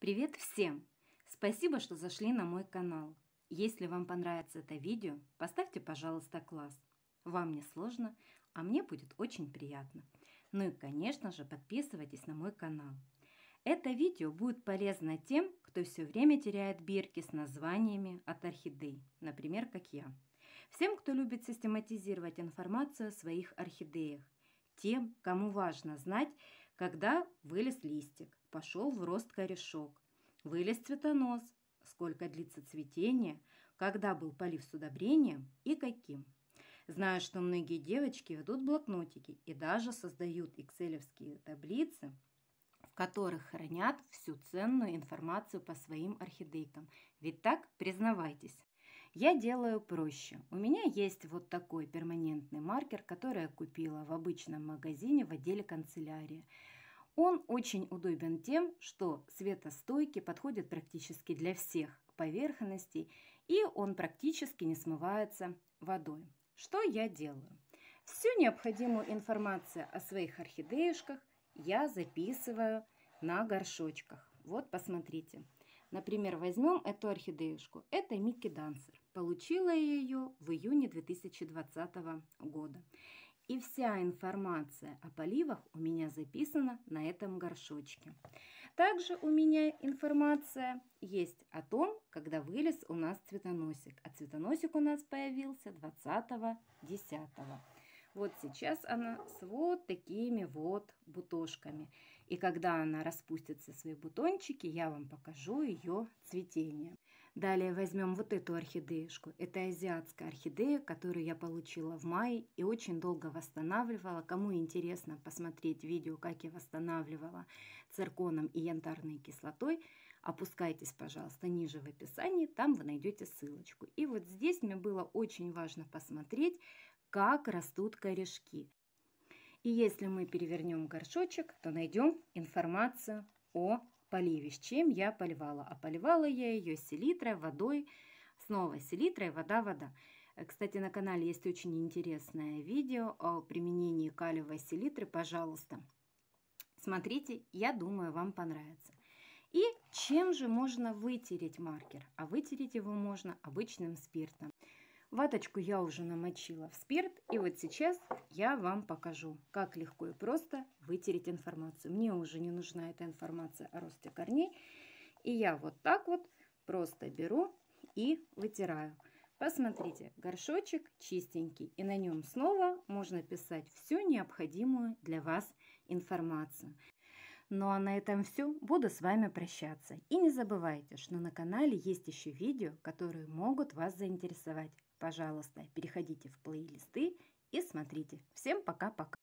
Привет всем! Спасибо, что зашли на мой канал. Если вам понравится это видео, поставьте, пожалуйста, класс. Вам не сложно, а мне будет очень приятно. Ну и, конечно же, подписывайтесь на мой канал. Это видео будет полезно тем, кто все время теряет бирки с названиями от орхидей, например, как я. Всем, кто любит систематизировать информацию о своих орхидеях. Тем, кому важно знать, когда вылез листик, пошел в рост корешок, вылез цветонос, сколько длится цветение, когда был полив с удобрением и каким. Знаю, что многие девочки ведут блокнотики и даже создают экселевские таблицы, в которых хранят всю ценную информацию по своим орхидейкам. Ведь так, признавайтесь. Я делаю проще. У меня есть вот такой перманентный маркер, который я купила в обычном магазине в отделе канцелярии. Он очень удобен тем, что светостойкий, подходит практически для всех поверхностей, и он практически не смывается водой. Что я делаю? Всю необходимую информацию о своих орхидеюшках я записываю на горшочках. Вот, посмотрите. Например, возьмем эту орхидеюшку. Это Микки Дансер. Получила я ее в июне 2020 года. И вся информация о поливах у меня записана на этом горшочке. Также у меня информация есть о том, когда вылез у нас цветоносик. А цветоносик у нас появился 20 10 вот сейчас она с вот такими вот бутошками. И когда она распустится свои бутончики, я вам покажу ее цветение. Далее возьмем вот эту орхидеюшку. Это азиатская орхидея, которую я получила в мае и очень долго восстанавливала. Кому интересно посмотреть видео, как я восстанавливала цирконом и янтарной кислотой, опускайтесь, пожалуйста, ниже в описании, там вы найдете ссылочку. И вот здесь мне было очень важно посмотреть, как растут корешки. И если мы перевернем горшочек, то найдем информацию о поливе, с чем я поливала. А поливала я ее селитрой, водой, снова селитрой, вода, вода. Э, кстати, на канале есть очень интересное видео о применении калиевой селитры, пожалуйста. Смотрите, я думаю, вам понравится. И чем же можно вытереть маркер? А вытереть его можно обычным спиртом. Ваточку я уже намочила в спирт, и вот сейчас я вам покажу, как легко и просто вытереть информацию. Мне уже не нужна эта информация о росте корней, и я вот так вот просто беру и вытираю. Посмотрите, горшочек чистенький, и на нем снова можно писать всю необходимую для вас информацию. Ну а на этом все. Буду с вами прощаться. И не забывайте, что на канале есть еще видео, которые могут вас заинтересовать. Пожалуйста, переходите в плейлисты и смотрите. Всем пока-пока.